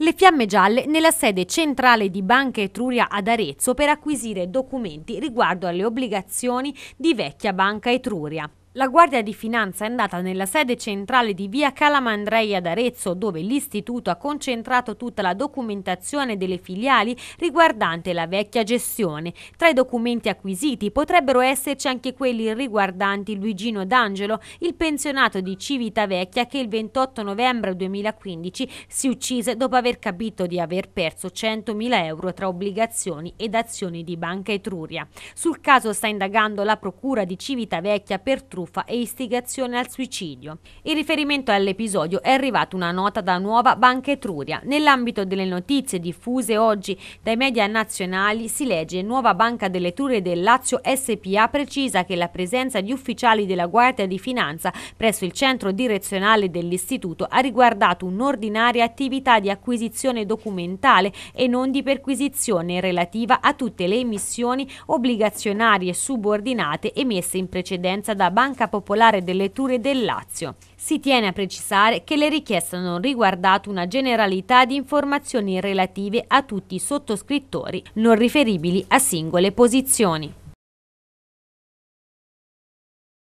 le fiamme gialle nella sede centrale di Banca Etruria ad Arezzo per acquisire documenti riguardo alle obbligazioni di vecchia Banca Etruria la Guardia di Finanza è andata nella sede centrale di via Calamandrei ad Arezzo, dove l'istituto ha concentrato tutta la documentazione delle filiali riguardante la vecchia gestione. Tra i documenti acquisiti potrebbero esserci anche quelli riguardanti Luigino D'Angelo, il pensionato di Civitavecchia che il 28 novembre 2015 si uccise dopo aver capito di aver perso 100.000 euro tra obbligazioni ed azioni di Banca Etruria. Sul caso sta indagando la Procura di Civitavecchia per truffa truffa e istigazione al suicidio. In riferimento all'episodio è arrivata una nota da Nuova Banca Etruria. Nell'ambito delle notizie diffuse oggi dai media nazionali si legge Nuova Banca delle Etrurie del Lazio SPA precisa che la presenza di ufficiali della Guardia di Finanza presso il centro direzionale dell'istituto ha riguardato un'ordinaria attività di acquisizione documentale e non di perquisizione relativa a tutte le emissioni obbligazionarie subordinate emesse in precedenza da Banca Banca Popolare delle Ture del Lazio. Si tiene a precisare che le richieste hanno riguardato una generalità di informazioni relative a tutti i sottoscrittori, non riferibili a singole posizioni.